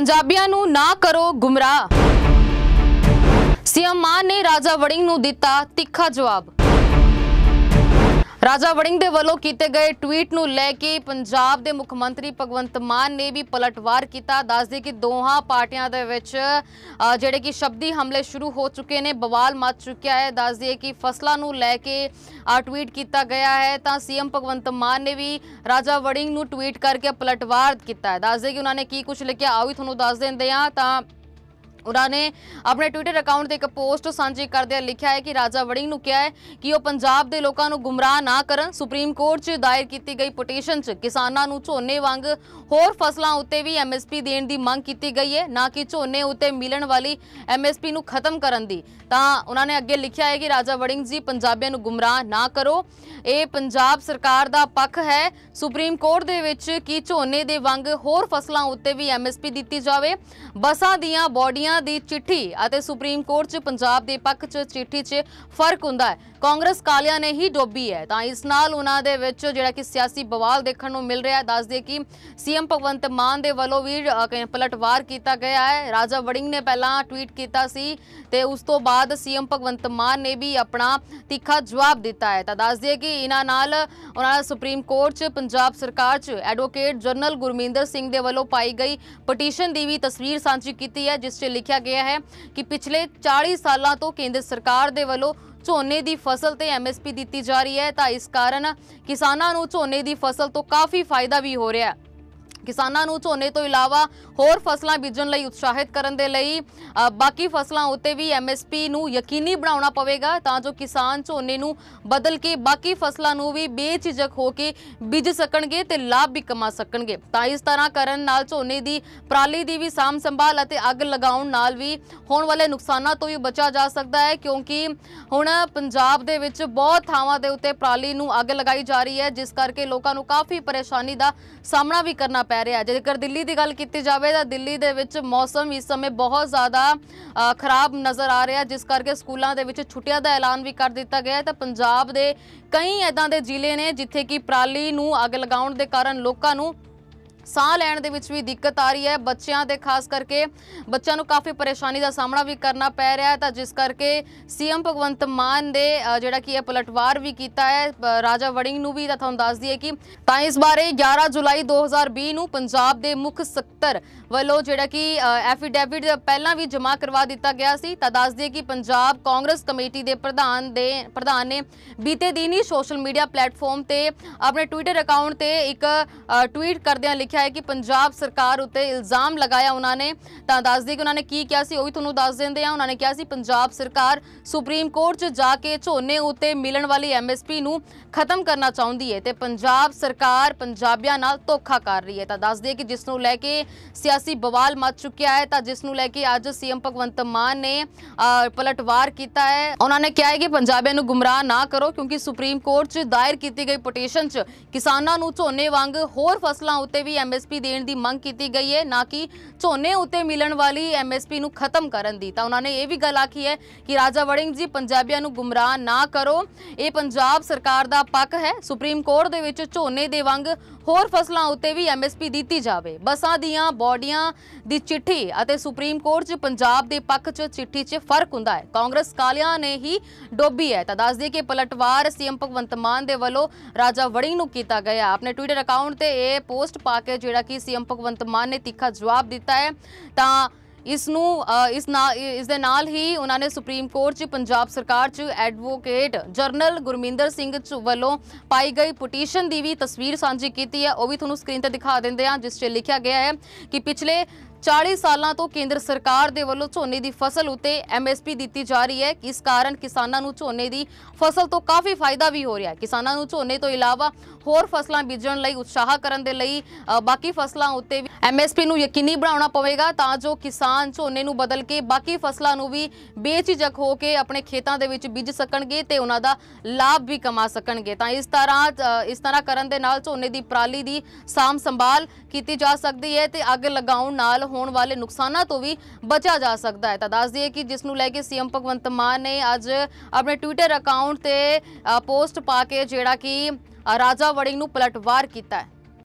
ਪੰਜਾਬੀਆਂ ਨੂੰ ਨਾ ਕਰੋ ਗੁੰਮਰਾਹ ਸੀਐਮ ਮਾਨ ਨੇ ਰਾਜਾ ਵੜਿੰਗ ਨੂੰ ਦਿੱਤਾ ਤਿੱਖਾ ਜਵਾਬ ਰਾਜਾ ਵੜਿੰਗ ਦੇ ਵੱਲੋਂ ਕੀਤੇ ਗਏ ਟਵੀਟ ਨੂੰ ਲੈ ਕੇ ਪੰਜਾਬ ਦੇ ਮੁੱਖ ਮੰਤਰੀ ਭਗਵੰਤ ਮਾਨ ਨੇ ਵੀ ਪਲਟਵਾਰ ਕੀਤਾ ਦੱਸਦੇ ਕਿ ਦੋਹਾਂ ਪਾਰਟੀਆਂ ਦੇ ਵਿੱਚ ਜਿਹੜੇ ਕਿ ਸ਼ਬਦੀ ਹਮਲੇ ਸ਼ੁਰੂ ਹੋ ਚੁੱਕੇ ਨੇ ਬਵਾਲ ਮਚ ਚੁੱਕਿਆ ਹੈ ਦੱਸਦੇ ਕਿ ਫਸਲਾਂ ਨੂੰ ਲੈ ਕੇ ਟਵੀਟ ਕੀਤਾ ਗਿਆ ਹੈ ਤਾਂ ਸੀਐਮ ਭਗਵੰਤ ਮਾਨ ਨੇ ਵੀ ਰਾਜਾ ਵੜਿੰਗ ਨੂੰ ਟਵੀਟ ਕਰਕੇ ਪਲਟਵਾਰ ਕੀਤਾ ਹੈ ਦੱਸਦੇ ਕਿ ਉਹਨਾਂ ਨੇ ਕੀ ਕੁਝ ਲਿਖਿਆ ਆਓ ਵੀ ਤੁਹਾਨੂੰ ਦੱਸ ਦਿੰਦੇ ਆ ਤਾਂ ਉਹਨਾਂ ਨੇ ਆਪਣੇ ਟਵਿੱਟਰ ਅਕਾਊਂਟ ਤੇ ਇੱਕ ਪੋਸਟ ਸਾਂਝੀ ਕਰਦਿਆਂ ਲਿਖਿਆ ਹੈ ਕਿ ਰਾਜਾ ਵੜਿੰਗ ਨੂੰ ਕਿਹਾ ਹੈ ਕਿ ਉਹ ਪੰਜਾਬ ਦੇ ਲੋਕਾਂ ਨੂੰ ਗੁੰਮਰਾਹ ਨਾ ਕਰਨ ਸੁਪਰੀਮ ਕੋਰਟ 'ਚ ਦਾਇਰ ਕੀਤੀ ਗਈ ਪਟੀਸ਼ਨ 'ਚ ਕਿਸਾਨਾਂ ਨੂੰ ਝੋਨੇ ਵਾਂਗ ਹੋਰ ਫਸਲਾਂ ਉੱਤੇ ਵੀ ਐਮਐਸਪੀ ਦੇਣ ਦੀ ਮੰਗ ਕੀਤੀ ਗਈ ਹੈ ਨਾ ਕਿ ਝੋਨੇ ਉੱਤੇ ਮਿਲਣ ਵਾਲੀ ਐਮਐਸਪੀ ਨੂੰ ਖਤਮ ਕਰਨ ਦੀ ਤਾਂ ਉਹਨਾਂ ਨੇ ਅੱਗੇ ਲਿਖਿਆ ਹੈ ਕਿ ਰਾਜਾ ਵੜਿੰਗ ਜੀ ਪੰਜਾਬੀਆਂ ਨੂੰ ਗੁੰਮਰਾਹ ਨਾ ਕਰੋ ਇਹ ਪੰਜਾਬ ਸਰਕਾਰ ਦਾ ਪੱਖ ਹੈ ਸੁਪਰੀਮ ਕੋਰਟ ਦੇ ਵਿੱਚ ਕਿ ਝੋਨੇ ਦੇ ਵਾਂਗ ਹੋਰ ਫਸਲਾਂ ਉੱਤੇ ਵੀ ਐਮਐਸਪੀ ਦਿੱਤੀ ਜਾਵੇ ਬਸਾਂ ਦੀਆਂ ਬੋਡੀਆਂ ਕਾਂਗਰਸੀਆਂ ਦੀ ਚਿੱਠੀ ਅਤੇ ਸੁਪਰੀਮ ਕੋਰਟ 'ਚ ਪੰਜਾਬ ਦੇ ਪੱਖ 'ਚ ਚਿੱਠੀ 'ਚ ਫਰਕ ਹੁੰਦਾ ਹੈ ਕਾਂਗਰਸ ਕਾਲਿਆਂ ਨੇ ਹੀ ਡੋਬੀ ਹੈ ਤਾਂ ਇਸ ਨਾਲ ਉਹਨਾਂ ਦੇ ਵਿੱਚ ਜਿਹੜਾ ਕਿ ਸਿਆਸੀ ਬਵਾਲ ਦੇਖਣ ਨੂੰ ਮਿਲ ਰਿਹਾ ਹੈ ਦੱਸ ਦਈਏ ਕਿ ਸੀਐਮ ਭਗਵੰਤ ਮਾਨ ਦੇ ਵੱਲੋਂ ਵੀ ਪਲਟਵਾਰ ਕੀਤਾ ਗਿਆ ਹੈ ਰਾਜਾ ਵੜਿੰਗ ਨੇ ਪਹਿਲਾਂ ਟਵੀਟ ਕੀਤਾ ਸੀ ਤੇ ਉਸ ਤੋਂ ਬਾਅਦ ਸੀਐਮ ਭਗਵੰਤ ਮਾਨ ਨੇ ਵੀ ਆਪਣਾ ਤਿੱਖਾ ਜਵਾਬ ਦਿੱਤਾ ਹੈ ਤਾਂ ਦੱਸ ਦਈਏ ਕਿ ਇਹਨਾਂ ਨਾਲ ਉਹਨਾਂ ਦਾ ਸੁਪਰੀਮ ਕੋਰਟ 'ਚ ਪੰਜਾਬ ਸਰਕਾਰ 'ਚ ਐਡਵੋਕੇਟ ਜਨਰਲ ਗੁਰਮਿੰਦਰ ਸਿੰਘ ਦੇ ਵੱਲੋਂ ਪਾਈ ਗਈ ਪਟੀਸ਼ਨ ਦੀ ਵੀ ਤਸਵੀਰ ਸਾਂਝੀ ਕੀਤੀ ਹੈ ਜਿਸ 'ਚ ਲਿਖਿਆ ਗਿਆ ਹੈ ਕਿ ਪਿਛਲੇ 40 ਸਾਲਾਂ ਤੋਂ ਕੇਂਦਰ ਸਰਕਾਰ ਦੇ ਵੱਲੋਂ ਝੋਨੇ ਦੀ ਫਸਲ ਤੇ ਐਮਐਸਪੀ ਦਿੱਤੀ ਜਾ ਰਹੀ ਹੈ ਤਾਂ ਇਸ ਕਾਰਨ ਕਿਸਾਨਾਂ ਨੂੰ ਝੋਨੇ ਦੀ ਫਸਲ ਤੋਂ ਕਾਫੀ ਫਾਇਦਾ ਵੀ ਹੋ ਰਿਹਾ ਹੈ ਕਿਸਾਨਾਂ ਨੂੰ ਝੋਨੇ ਤੋਂ ਇਲਾਵਾ ਹੋਰ ਫਸਲਾਂ ਬੀਜਣ ਲਈ ਉਤਸ਼ਾਹਿਤ ਕਰਨ ਦੇ ਲਈ ਬਾਕੀ ਫਸਲਾਂ ਉੱਤੇ ਵੀ ਐਮਐਸਪੀ ਨੂੰ ਯਕੀਨੀ ਬਣਾਉਣਾ ਪਵੇਗਾ ਤਾਂ ਜੋ ਕਿਸਾਨ ਝੋਨੇ ਨੂੰ ਬਦਲ ਕੇ ਬਾਕੀ ਫਸਲਾਂ ਨੂੰ ਵੀ ਬੇਝਿਜਕ ਹੋ ਕੇ ਬੀਜ ਸਕਣਗੇ ਤੇ ਲਾਭ ਵੀ ਕਮਾ ਸਕਣਗੇ ਤਾਂ ਇਸ ਤਰ੍ਹਾਂ ਕਰਨ ਨਾਲ ਝੋਨੇ ਦੀ ਪ੍ਰਾਲੀ ਦੀ ਵੀ ਸਾਮ ਸੰਭਾਲ ਅਤੇ ਅੱਗ ਲਗਾਉਣ ਨਾਲ ਵੀ ਹੋਣ ਵਾਲੇ ਨੁਕਸਾਨਾਂ ਤੋਂ ਵੀ ਬਚਾ ਜਾ ਸਕਦਾ ਹੈ ਕਿਉਂਕਿ ਹੁਣ ਪੰਜਾਬ ਦੇ ਵਿੱਚ ਬਹੁਤ ਥਾਵਾਂ ਦੇ ਉੱਤੇ ਪ੍ਰਾਲੀ ਨੂੰ ਅੱਗ ਲਗਾਈ ਜਾ ਰਹੀ ਹੈ ਜਿਸ ਕਰਕੇ ਲੋਕਾਂ ਨੂੰ ਕਾਫੀ ਪਰੇਸ਼ਾਨੀ ਦਾ ਸਾਹਮਣਾ ਵੀ ਕਰਨਾ ਪੈ ਪੈ ਰਿਹਾ ਜੇਕਰ ਦਿੱਲੀ ਦੀ ਗੱਲ ਕੀਤੀ ਜਾਵੇ ਤਾਂ ਦਿੱਲੀ ਦੇ ਵਿੱਚ ਮੌਸਮ ਇਸ ਸਮੇਂ ਬਹੁਤ ਜ਼ਿਆਦਾ ਖਰਾਬ ਨਜ਼ਰ ਆ ਰਿਹਾ ਜਿਸ ਕਰਕੇ ਸਕੂਲਾਂ ਦੇ ਵਿੱਚ ਛੁੱਟੀਆਂ ਦਾ ਐਲਾਨ ਵੀ ਕਰ ਦਿੱਤਾ ਗਿਆ ਹੈ ਤਾਂ ਪੰਜਾਬ ਦੇ ਕਈ ਐਦਾਂ ਦੇ ਜ਼ਿਲ੍ਹੇ ਨੇ ਜਿੱਥੇ ਕਿ ਪ੍ਰਾਲੀ ਨੂੰ ਅੱਗ ਲਗਾਉਣ ਦੇ ਕਾਰਨ ਲੋਕਾਂ ਨੂੰ ਸਾਹ ਲੈਣ ਦੇ ਵਿੱਚ ਵੀ ਦਿੱਕਤ ਆ ਰਹੀ ਹੈ ਬੱਚਿਆਂ ਤੇ ਖਾਸ ਕਰਕੇ ਬੱਚਿਆਂ ਨੂੰ ਕਾਫੀ ਪਰੇਸ਼ਾਨੀ ਦਾ ਸਾਹਮਣਾ ਵੀ ਕਰਨਾ ਪੈ ਰਿਹਾ ਹੈ ਤਾਂ ਜਿਸ ਕਰਕੇ ਸੀਐਮ ਭਗਵੰਤ ਮਾਨ ਦੇ ਜਿਹੜਾ ਕੀ ਹੈ ਪਲਟਵਾਰ ਵੀ ਕੀਤਾ ਹੈ ਰਾਜਾ ਵੜਿੰਗ ਨੂੰ ਵੀ ਤਾਂ ਤੁਹਾਨੂੰ ਦੱਸ ਦਈਏ ਕਿ ਤਾਂ ਇਸ ਬਾਰੇ 11 ਜੁਲਾਈ 2020 ਨੂੰ ਪੰਜਾਬ ਦੇ ਮੁੱਖ ਸਕੱਤਰ ਵੱਲੋਂ ਜਿਹੜਾ ਕਿ ਐਫੀਡੈਵਿਟ ਪਹਿਲਾਂ ਵੀ ਜਮ੍ਹਾਂ ਕਰਵਾ ਦਿੱਤਾ ਗਿਆ ਸੀ ਤਾਂ ਦੱਸ ਦਈਏ ਕਿ ਪੰਜਾਬ ਕਾਂਗਰਸ ਕਮੇਟੀ ਦੇ ਪ੍ਰਧਾਨ ਦੇ ਪ੍ਰਧਾਨ ਨੇ ਬੀਤੇ ਦਿਨ ਹੀ ਸੋਸ਼ਲ ਮੀਡੀਆ ਪਲੇਟਫਾਰਮ ਤੇ ਆਪਣੇ ਟਵਿੱਟਰ ਅਕਾਊਂਟ ਤੇ ਇੱਕ ਟਵੀਟ ਕਰਦਿਆਂ ਲਿਖਿਆ ਹੈ ਕਿ ਪੰਜਾਬ ਸਰਕਾਰ ਉੱਤੇ ਇਲਜ਼ਾਮ ਲਗਾਇਆ ਉਹਨਾਂ ਨੇ ਤਾਂ ਦੱਸ ਦੇ ਕਿ ਉਹਨਾਂ ਨੇ ਕੀ ਕਿਹਾ ਸੀ ਉਹ ਵੀ ਤੁਹਾਨੂੰ ਦੱਸ ਦਿੰਦੇ ਆ ਉਹਨਾਂ ਨੇ ਕਿਹਾ ਸੀ ਪੰਜਾਬ ਸਰਕਾਰ ਸੁਪਰੀਮ ਕੋਰਟ 'ਚ ਜਾ ਕੇ ਝੋਨੇ ਉੱਤੇ ਮਿਲਣ ਵਾਲੀ ਐਮਐਸਪੀ ਨੂੰ ਖਤਮ ਕਰਨਾ ਚਾਹੁੰਦੀ ਹੈ ਤੇ ਪੰਜਾਬ ਸਰਕਾਰ ਪੰਜਾਬੀਆਂ ਨਾਲ ਧੋਖਾ ਕਰ ਰਹੀ ਹੈ ਤਾਂ ਦੱਸ ਦੇ ਕਿ ਜਿਸ ਨੂੰ ਲੈ ਕੇ ਸਿਆਸੀ ਬਵਾਲ ਮਚ ਚੁੱਕਿਆ ਹੈ ਤਾਂ ਜਿਸ ਨੂੰ ਲੈ ਕੇ ਅੱਜ ਸੀਐਮ ਭਗਵੰਤ ਮਾਨ ਨੇ ਪਲਟਵਾਰ ਕੀਤਾ ਹੈ ਉਹਨਾਂ ਨੇ ਕਿਹਾ ਹੈ ਕਿ ਪੰਜਾਬੀਆਂ ਨੂੰ ਗੁੰਮਰਾਹ ਨਾ ਕਰੋ ਕਿਉਂਕਿ ਸੁਪਰੀਮ ਕੋਰਟ 'ਚ ਦਾਇਰ ਕੀਤੀ ਗਈ ਪਟੀਸ਼ਨ 'ਚ ਕਿਸਾਨਾਂ ਨੂੰ ਝੋਨੇ ਵਾਂਗ ਹੋਰ ਫਸਲਾਂ ਉੱਤੇ ਵੀ ਐਮਐਸਪੀ ਦੇਣ ਦੀ ਮੰਗ ਕੀਤੀ ਗਈ ਹੈ ਨਾ ਕਿ ਝੋਨੇ ਉੱਤੇ ਮਿਲਣ ਵਾਲੀ ਐਮਐਸਪੀ ਨੂੰ ਖਤਮ ਕਰਨ ਦੀ ਤਾਂ ਉਹਨਾਂ ਨੇ ਇਹ ਵੀ ਗੱਲ ਆਖੀ ਹੈ ਕਿ ਰਾਜਾ ਵੜਿੰਗ ਜੀ ਪੰਜਾਬੀਆਂ ਨੂੰ ਗੁੰਮਰਾਹ ਨਾ ਕਰੋ ਇਹ ਪੰਜਾਬ ਸਰਕਾਰ ਦਾ ਪੱਕ ਹੈ ਸੁਪਰੀਮ ਕੋਰਟ ਦੇ ਵਿੱਚ ਝੋਨੇ ਦੇ ਵਾਂਗ ਹੋਰ ਫਸਲਾਂ ਉੱਤੇ ਵੀ ਐਮਐਸਪੀ ਦਿੱਤੀ ਜਾਵੇ ਬਸਾਂ ਦੀਆਂ ਬੋਡੀਆਂ ਦੀ ਚਿੱਠੀ ਅਤੇ ਸੁਪਰੀਮ ਕੋਰਟ 'ਚ ਪੰਜਾਬ ਦੇ ਪੱਖ 'ਚ ਚਿੱਠੀ 'ਚ ਫਰਕ ਹੁੰਦਾ ਹੈ ਕਾਂਗਰਸ ਕਾਲਿਆਂ ਨੇ ਹੀ ਡੋਬੀ ਹੈ ਤਾਂ ਦੱਸ ਦਈਏ ਕਿ ਪਲਟਵਾਰ ਸੀਐਮ ਭਗਵੰਤ ਮਾਨ ਦੇ ਵੱਲੋਂ ਰਾਜਾ ਵੜਿੰਗ ਨੂੰ ਕੀਤਾ ਗਿਆ ਆਪਣੇ ਟਵਿੱਟਰ ਅਕਾਊਂਟ ਤੇ ਇਹ ਪੋਸਟ ਪਾ ਹੈ ਜਿਹੜਾ ਕਿ ਸੀਐਮ ਭਗਵੰਤ ਮਾਨ ਨੇ ਤਿੱਖਾ ਜਵਾਬ ਦਿੱਤਾ ਹੈ ਤਾਂ ਇਸ ਨੂੰ ਇਸ ਨਾਲ ਇਸ ਦੇ ਨਾਲ ਹੀ ਉਹਨਾਂ ਨੇ ਸੁਪਰੀਮ ਕੋਰਟ 'ਚ ਪੰਜਾਬ ਸਰਕਾਰ 'ਚ ਐਡਵੋਕੇਟ ਜਰਨਲ ਗੁਰਮਿੰਦਰ ਸਿੰਘ ਚ ਵੱਲੋਂ ਪਾਈ ਗਈ ਪਟੀਸ਼ਨ ਦੀ ਵੀ ਤਸਵੀਰ ਸਾਂਝੀ ਕੀਤੀ ਹੈ ਉਹ ਵੀ ਤੁਹਾਨੂੰ ਸਕਰੀਨ ਤੇ ਦਿਖਾ ਦਿੰਦੇ ਆ ਜਿਸ 'ਚ ਲਿਖਿਆ ਗਿਆ ਹੈ ਕਿ ਪਿਛਲੇ 40 ਸਾਲਾਂ ਤੋਂ ਕੇਂਦਰ ਸਰਕਾਰ ਦੇ ਵੱਲੋਂ ਝੋਨੇ ਦੀ ਫਸਲ ਉਤੇ ਐਮਐਸਪੀ ਦਿੱਤੀ ਜਾ ਰਹੀ ਹੈ ਇਸ ਕਾਰਨ ਕਿਸਾਨਾਂ ਨੂੰ ਝੋਨੇ ਦੀ ਫਸਲ ਤੋਂ ਕਾਫੀ ਫਾਇਦਾ ਵੀ ਹੋ ਰਿਹਾ ਹੈ ਕਿਸਾਨਾਂ ਨੂੰ ਝੋਨੇ ਤੋਂ ਇਲਾਵਾ ਹੋਰ ਫਸਲਾਂ ਬੀਜਣ ਲਈ ਉਤਸ਼ਾਹ ਕਰਨ ਦੇ ਲਈ ਬਾਕੀ ਫਸਲਾਂ ਉਤੇ ਵੀ ਐਮਐਸਪੀ ਨੂੰ ਯਕੀਨੀ ਬਣਾਉਣਾ ਪਵੇਗਾ ਤਾਂ ਜੋ ਕਿਸਾਨ ਝੋਨੇ ਨੂੰ ਬਦਲ ਕੇ ਬਾਕੀ ਫਸਲਾਂ ਨੂੰ ਵੀ ਬੇਝਿਜਕ ਹੋ ਕੇ ਆਪਣੇ ਖੇਤਾਂ ਦੇ ਵਿੱਚ ਬੀਜ ਸਕਣਗੇ ਤੇ ਉਹਨਾਂ ਦਾ ਲਾਭ ਵੀ ਕਮਾ ਸਕਣਗੇ ਤਾਂ ਇਸ ਤਰ੍ਹਾਂ ਇਸ ਤਰ੍ਹਾਂ ਕਰਨ ਦੇ ਨਾਲ ਝੋਨੇ ਦੀ ਪਰਾਲੀ ਦੀ ਸਾਮ ਸੰਭਾਲ ਕੀਤੀ ਜਾ ਸਕਦੀ ਹੈ ਤੇ ਅੱਗ ਲਗਾਉਣ ਨਾਲ ਹੋਣ ਵਾਲੇ ਨੁਕਸਾਨਾਂ ਤੋਂ ਵੀ ਬਚਾ ਜਾ ਸਕਦਾ ਹੈ ਤਾਂ ਦੱਸ ਦਈਏ ਕਿ ਜਿਸ ਨੂੰ ਲੈ ਕੇ ਸੀਐਮ ਭਗਵੰਤ ਮਾਨ ਨੇ ਅੱਜ ਆਪਣੇ ਟਵਿੱਟਰ ਅਕਾਊਂਟ ਤੇ ਪੋਸਟ ਪਾ ਕੇ ਜਿਹੜਾ ਕਿ ਰਾਜਾ ਵੜਿੰਗ ਨੂੰ ਪਲਟਵਾਰ ਕੀਤਾ ਹੈ